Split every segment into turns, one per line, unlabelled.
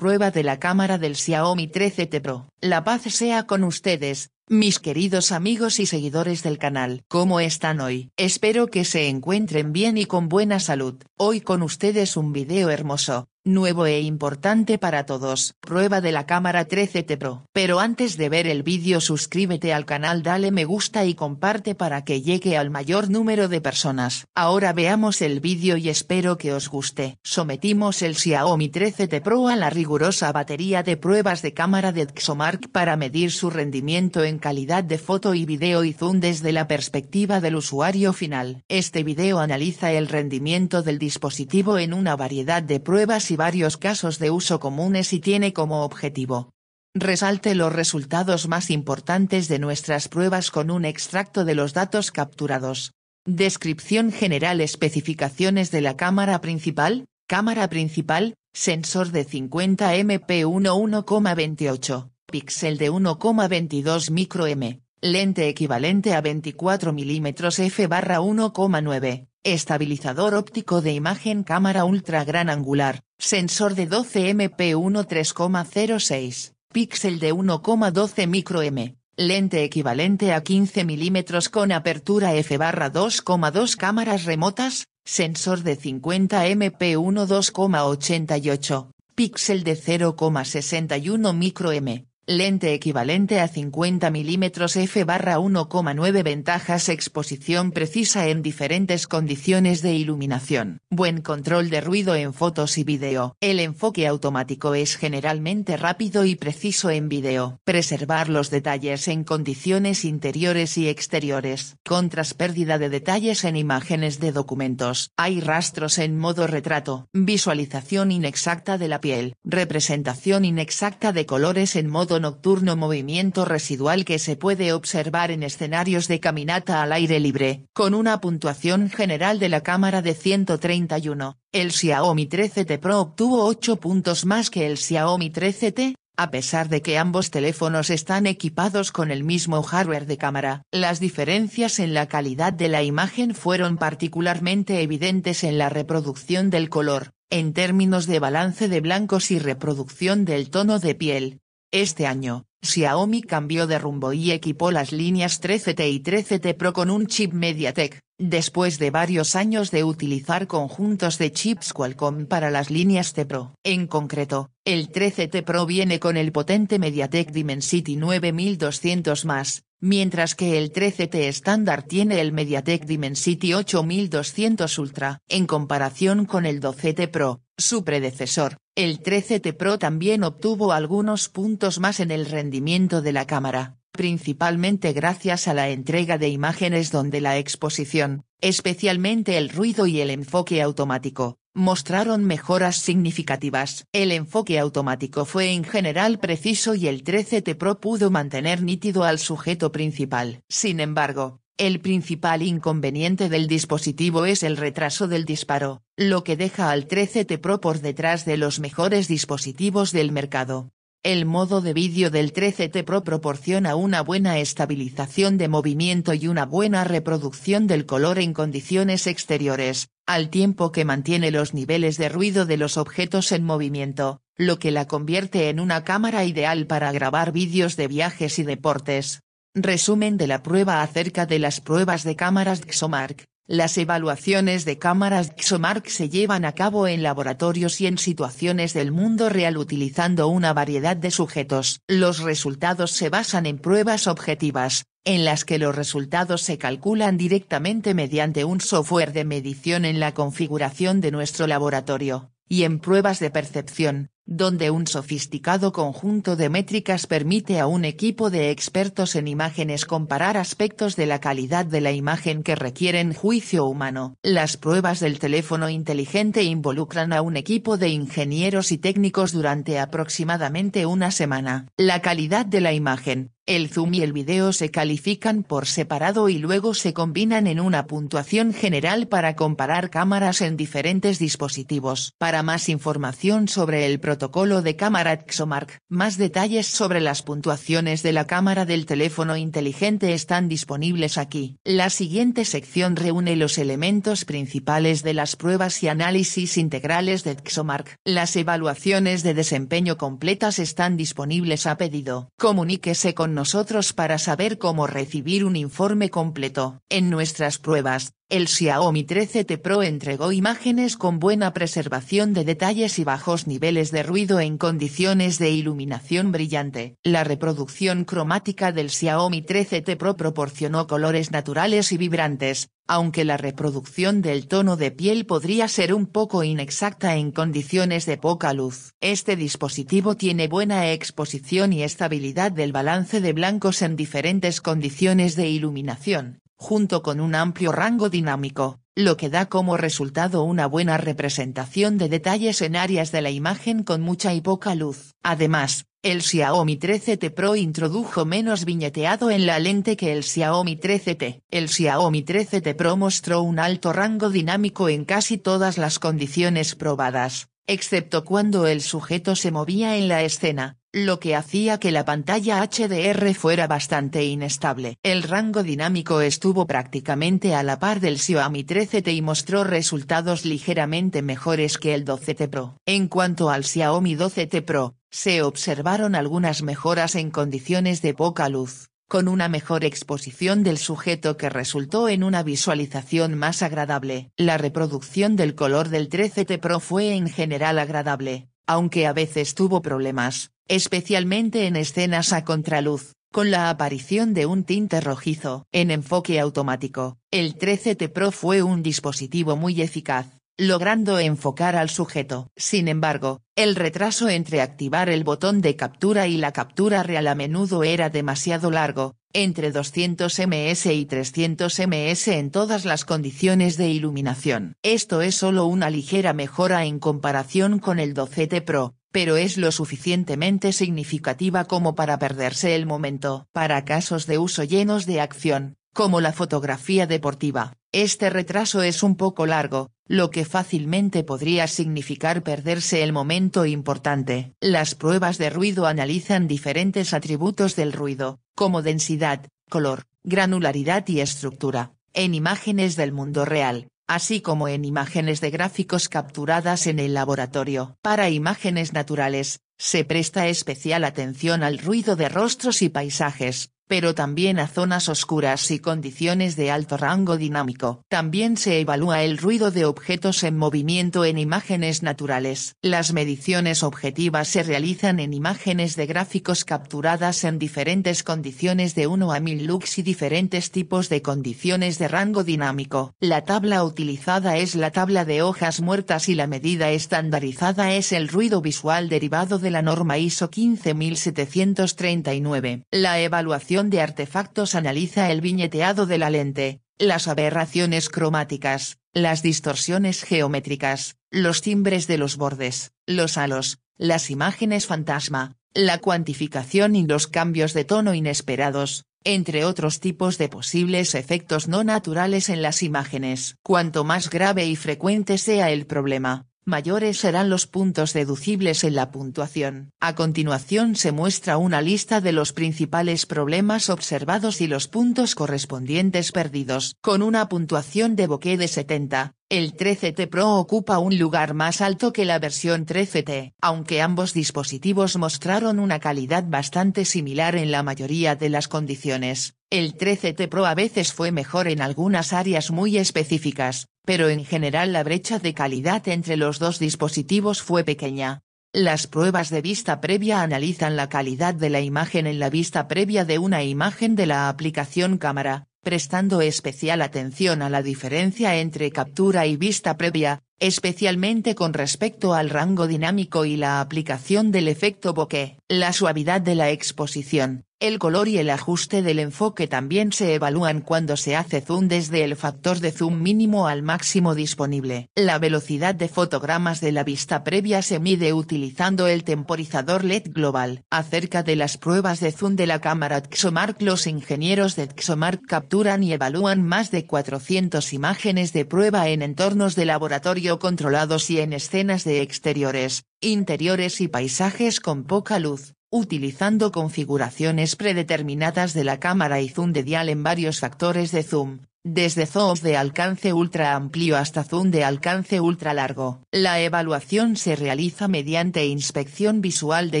prueba de la cámara del Xiaomi 13T Pro. La paz sea con ustedes, mis queridos amigos y seguidores del canal, ¿cómo están hoy? Espero que se encuentren bien y con buena salud. Hoy con ustedes un video hermoso, nuevo e importante para todos. Prueba de la cámara 13T Pro. Pero antes de ver el vídeo suscríbete al canal dale me gusta y comparte para que llegue al mayor número de personas. Ahora veamos el vídeo y espero que os guste. Sometimos el Xiaomi 13T Pro a la rigurosa batería de pruebas de cámara de Xomark para medir su rendimiento en calidad de foto y vídeo y zoom desde la perspectiva del usuario final. Este vídeo analiza el rendimiento del dispositivo en una variedad de pruebas y varios casos de uso comunes y tiene como objetivo Resalte los resultados más importantes de nuestras pruebas con un extracto de los datos capturados. Descripción general Especificaciones de la cámara principal, cámara principal, sensor de 50 MP 1,28, píxel de 1,22 micro M, lente equivalente a 24 mm f barra 1,9, estabilizador óptico de imagen cámara ultra gran angular, sensor de 12 MP1 3,06, píxel de 1,12 micro M, lente equivalente a 15 mm con apertura f barra 2,2 cámaras remotas, sensor de 50 MP1 2,88, píxel de 0,61 micro M, lente equivalente a 50 mm f barra 1,9 ventajas exposición precisa en diferentes condiciones de iluminación, buen control de ruido en fotos y vídeo, el enfoque automático es generalmente rápido y preciso en vídeo, preservar los detalles en condiciones interiores y exteriores, contras pérdida de detalles en imágenes de documentos, hay rastros en modo retrato, visualización inexacta de la piel, representación inexacta de colores en modo nocturno movimiento residual que se puede observar en escenarios de caminata al aire libre. Con una puntuación general de la cámara de 131, el Xiaomi 13T Pro obtuvo 8 puntos más que el Xiaomi 13T, a pesar de que ambos teléfonos están equipados con el mismo hardware de cámara. Las diferencias en la calidad de la imagen fueron particularmente evidentes en la reproducción del color, en términos de balance de blancos y reproducción del tono de piel. Este año, Xiaomi cambió de rumbo y equipó las líneas 13T y 13T Pro con un chip MediaTek después de varios años de utilizar conjuntos de chips Qualcomm para las líneas T Pro. En concreto, el 13T Pro viene con el potente MediaTek Dimensity 9200 más, mientras que el 13T estándar tiene el MediaTek Dimensity 8200 Ultra. En comparación con el 12T Pro, su predecesor, el 13T Pro también obtuvo algunos puntos más en el rendimiento de la cámara principalmente gracias a la entrega de imágenes donde la exposición, especialmente el ruido y el enfoque automático, mostraron mejoras significativas. El enfoque automático fue en general preciso y el 13T Pro pudo mantener nítido al sujeto principal. Sin embargo, el principal inconveniente del dispositivo es el retraso del disparo, lo que deja al 13T Pro por detrás de los mejores dispositivos del mercado. El modo de vídeo del 13T Pro proporciona una buena estabilización de movimiento y una buena reproducción del color en condiciones exteriores, al tiempo que mantiene los niveles de ruido de los objetos en movimiento, lo que la convierte en una cámara ideal para grabar vídeos de viajes y deportes. Resumen de la prueba acerca de las pruebas de cámaras Xomark. Las evaluaciones de cámaras XOMARC se llevan a cabo en laboratorios y en situaciones del mundo real utilizando una variedad de sujetos. Los resultados se basan en pruebas objetivas, en las que los resultados se calculan directamente mediante un software de medición en la configuración de nuestro laboratorio, y en pruebas de percepción, donde un sofisticado conjunto de métricas permite a un equipo de expertos en imágenes comparar aspectos de la calidad de la imagen que requieren juicio humano. Las pruebas del teléfono inteligente involucran a un equipo de ingenieros y técnicos durante aproximadamente una semana. La calidad de la imagen, el zoom y el video se califican por separado y luego se combinan en una puntuación general para comparar cámaras en diferentes dispositivos. Para más información sobre el protocolo de cámara XOMARC, más detalles sobre las puntuaciones de la cámara del teléfono inteligente están disponibles aquí. La siguiente sección reúne los elementos principales de las pruebas y análisis integrales de XOMARC. Las evaluaciones de desempeño completas están disponibles a pedido. Comuníquese con nosotros para saber cómo recibir un informe completo. En nuestras pruebas, el Xiaomi 13T Pro entregó imágenes con buena preservación de detalles y bajos niveles de ruido en condiciones de iluminación brillante. La reproducción cromática del Xiaomi 13T Pro proporcionó colores naturales y vibrantes, aunque la reproducción del tono de piel podría ser un poco inexacta en condiciones de poca luz. Este dispositivo tiene buena exposición y estabilidad del balance de blancos en diferentes condiciones de iluminación, junto con un amplio rango dinámico, lo que da como resultado una buena representación de detalles en áreas de la imagen con mucha y poca luz. Además, el Xiaomi 13T Pro introdujo menos viñeteado en la lente que el Xiaomi 13T. El Xiaomi 13T Pro mostró un alto rango dinámico en casi todas las condiciones probadas, excepto cuando el sujeto se movía en la escena, lo que hacía que la pantalla HDR fuera bastante inestable. El rango dinámico estuvo prácticamente a la par del Xiaomi 13T y mostró resultados ligeramente mejores que el 12T Pro. En cuanto al Xiaomi 12T Pro, se observaron algunas mejoras en condiciones de poca luz con una mejor exposición del sujeto que resultó en una visualización más agradable. La reproducción del color del 13T Pro fue en general agradable, aunque a veces tuvo problemas, especialmente en escenas a contraluz, con la aparición de un tinte rojizo. En enfoque automático, el 13T Pro fue un dispositivo muy eficaz, logrando enfocar al sujeto. Sin embargo, el retraso entre activar el botón de captura y la captura real a menudo era demasiado largo, entre 200 ms y 300 ms en todas las condiciones de iluminación. Esto es solo una ligera mejora en comparación con el 12T Pro, pero es lo suficientemente significativa como para perderse el momento. Para casos de uso llenos de acción, como la fotografía deportiva, este retraso es un poco largo, lo que fácilmente podría significar perderse el momento importante. Las pruebas de ruido analizan diferentes atributos del ruido, como densidad, color, granularidad y estructura, en imágenes del mundo real, así como en imágenes de gráficos capturadas en el laboratorio. Para imágenes naturales, se presta especial atención al ruido de rostros y paisajes, pero también a zonas oscuras y condiciones de alto rango dinámico. También se evalúa el ruido de objetos en movimiento en imágenes naturales. Las mediciones objetivas se realizan en imágenes de gráficos capturadas en diferentes condiciones de 1 a 1000 lux y diferentes tipos de condiciones de rango dinámico. La tabla utilizada es la tabla de hojas muertas y la medida estandarizada es el ruido visual derivado de la norma ISO 15739. La evaluación de Artefactos analiza el viñeteado de la lente, las aberraciones cromáticas, las distorsiones geométricas, los timbres de los bordes, los halos, las imágenes fantasma, la cuantificación y los cambios de tono inesperados, entre otros tipos de posibles efectos no naturales en las imágenes. Cuanto más grave y frecuente sea el problema, mayores serán los puntos deducibles en la puntuación. A continuación se muestra una lista de los principales problemas observados y los puntos correspondientes perdidos, con una puntuación de boqué de 70, el 13T Pro ocupa un lugar más alto que la versión 13T, aunque ambos dispositivos mostraron una calidad bastante similar en la mayoría de las condiciones. El 13T Pro a veces fue mejor en algunas áreas muy específicas, pero en general la brecha de calidad entre los dos dispositivos fue pequeña. Las pruebas de vista previa analizan la calidad de la imagen en la vista previa de una imagen de la aplicación cámara, prestando especial atención a la diferencia entre captura y vista previa, especialmente con respecto al rango dinámico y la aplicación del efecto bokeh, la suavidad de la exposición, el color y el ajuste del enfoque también se evalúan cuando se hace zoom desde el factor de zoom mínimo al máximo disponible. La velocidad de fotogramas de la vista previa se mide utilizando el temporizador LED global. Acerca de las pruebas de zoom de la cámara Xomark, los ingenieros de Xomark capturan y evalúan más de 400 imágenes de prueba en entornos de laboratorio controlados y en escenas de exteriores, interiores y paisajes con poca luz utilizando configuraciones predeterminadas de la cámara y zoom de dial en varios factores de zoom desde zoos de alcance ultra amplio hasta zoom de alcance ultra largo. La evaluación se realiza mediante inspección visual de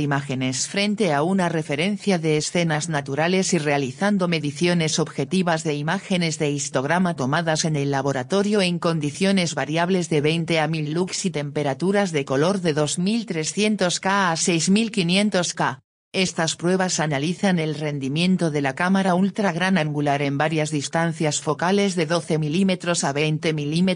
imágenes frente a una referencia de escenas naturales y realizando mediciones objetivas de imágenes de histograma tomadas en el laboratorio en condiciones variables de 20 a 1000 lux y temperaturas de color de 2300K a 6500K. Estas pruebas analizan el rendimiento de la cámara ultra gran angular en varias distancias focales de 12 mm a 20 mm.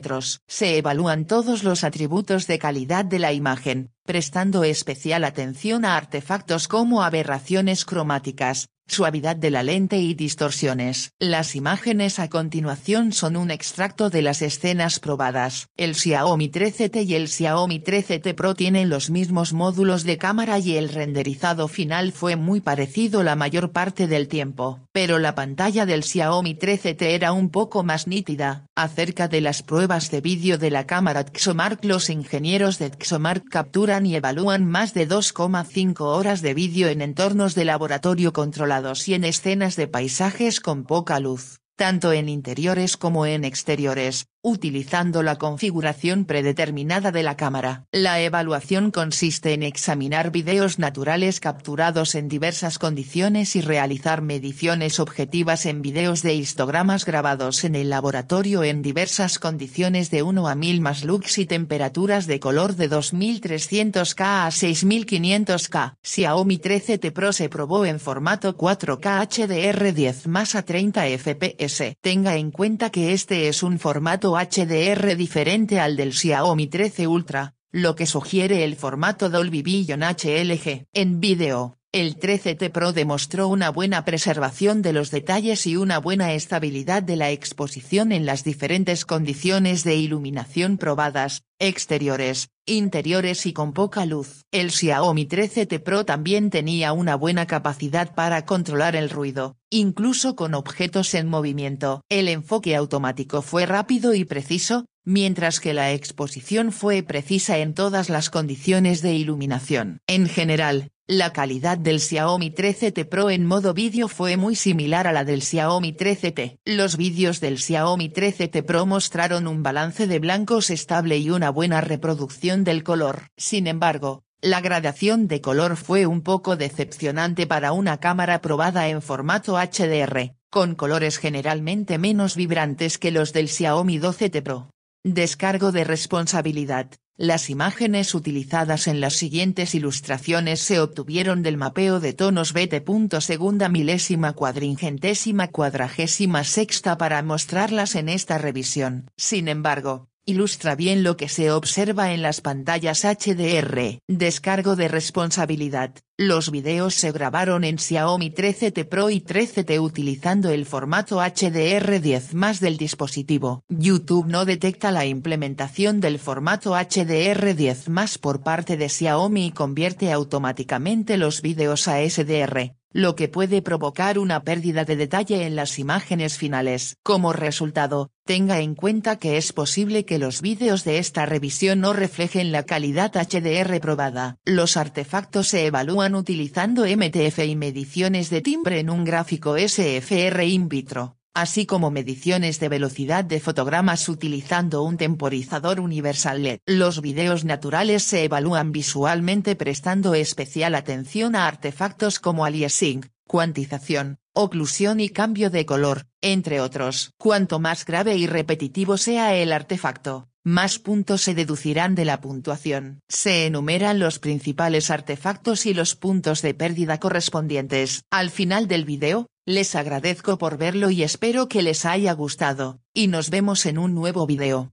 Se evalúan todos los atributos de calidad de la imagen, prestando especial atención a artefactos como aberraciones cromáticas, Suavidad de la lente y distorsiones. Las imágenes a continuación son un extracto de las escenas probadas. El Xiaomi 13T y el Xiaomi 13T Pro tienen los mismos módulos de cámara y el renderizado final fue muy parecido la mayor parte del tiempo. Pero la pantalla del Xiaomi 13T era un poco más nítida. Acerca de las pruebas de vídeo de la cámara Xomark los ingenieros de Xomark capturan y evalúan más de 2,5 horas de vídeo en entornos de laboratorio controlado y en escenas de paisajes con poca luz, tanto en interiores como en exteriores, utilizando la configuración predeterminada de la cámara. La evaluación consiste en examinar videos naturales capturados en diversas condiciones y realizar mediciones objetivas en videos de histogramas grabados en el laboratorio en diversas condiciones de 1 a 1000 más lux y temperaturas de color de 2300K a 6500K. Xiaomi 13T Pro se probó en formato 4K HDR10 más a 30 FPS. Tenga en cuenta que este es un formato HDR diferente al del Xiaomi 13 Ultra, lo que sugiere el formato Dolby Vision HLG. En vídeo, el 13T Pro demostró una buena preservación de los detalles y una buena estabilidad de la exposición en las diferentes condiciones de iluminación probadas, exteriores, interiores y con poca luz. El Xiaomi 13T Pro también tenía una buena capacidad para controlar el ruido, incluso con objetos en movimiento. El enfoque automático fue rápido y preciso, mientras que la exposición fue precisa en todas las condiciones de iluminación. En general, la calidad del Xiaomi 13T Pro en modo vídeo fue muy similar a la del Xiaomi 13T. Los vídeos del Xiaomi 13T Pro mostraron un balance de blancos estable y una buena reproducción del color. Sin embargo, la gradación de color fue un poco decepcionante para una cámara probada en formato HDR, con colores generalmente menos vibrantes que los del Xiaomi 12T Pro. Descargo de responsabilidad. Las imágenes utilizadas en las siguientes ilustraciones se obtuvieron del mapeo de tonos bt2 milésima cuadringentésima cuadragésima sexta para mostrarlas en esta revisión. Sin embargo, Ilustra bien lo que se observa en las pantallas HDR. Descargo de responsabilidad. Los videos se grabaron en Xiaomi 13T Pro y 13T utilizando el formato HDR10 más del dispositivo. YouTube no detecta la implementación del formato HDR10 más por parte de Xiaomi y convierte automáticamente los videos a SDR lo que puede provocar una pérdida de detalle en las imágenes finales. Como resultado, tenga en cuenta que es posible que los vídeos de esta revisión no reflejen la calidad HDR probada. Los artefactos se evalúan utilizando MTF y mediciones de timbre en un gráfico SFR in vitro así como mediciones de velocidad de fotogramas utilizando un temporizador universal LED. Los videos naturales se evalúan visualmente prestando especial atención a artefactos como aliasing, cuantización, oclusión y cambio de color, entre otros. Cuanto más grave y repetitivo sea el artefacto, más puntos se deducirán de la puntuación. Se enumeran los principales artefactos y los puntos de pérdida correspondientes. Al final del video, les agradezco por verlo y espero que les haya gustado, y nos vemos en un nuevo video.